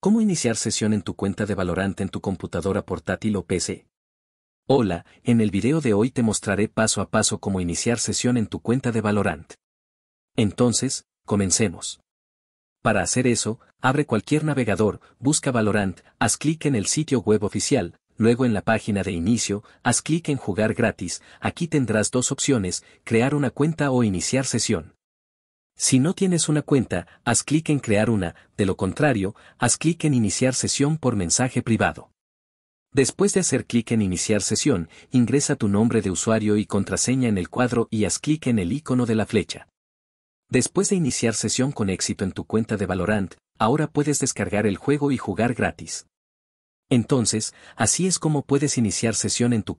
¿Cómo iniciar sesión en tu cuenta de Valorant en tu computadora portátil o PC? Hola, en el video de hoy te mostraré paso a paso cómo iniciar sesión en tu cuenta de Valorant. Entonces, comencemos. Para hacer eso, abre cualquier navegador, busca Valorant, haz clic en el sitio web oficial, luego en la página de inicio, haz clic en jugar gratis, aquí tendrás dos opciones, crear una cuenta o iniciar sesión. Si no tienes una cuenta, haz clic en crear una, de lo contrario, haz clic en iniciar sesión por mensaje privado. Después de hacer clic en iniciar sesión, ingresa tu nombre de usuario y contraseña en el cuadro y haz clic en el icono de la flecha. Después de iniciar sesión con éxito en tu cuenta de Valorant, ahora puedes descargar el juego y jugar gratis. Entonces, así es como puedes iniciar sesión en tu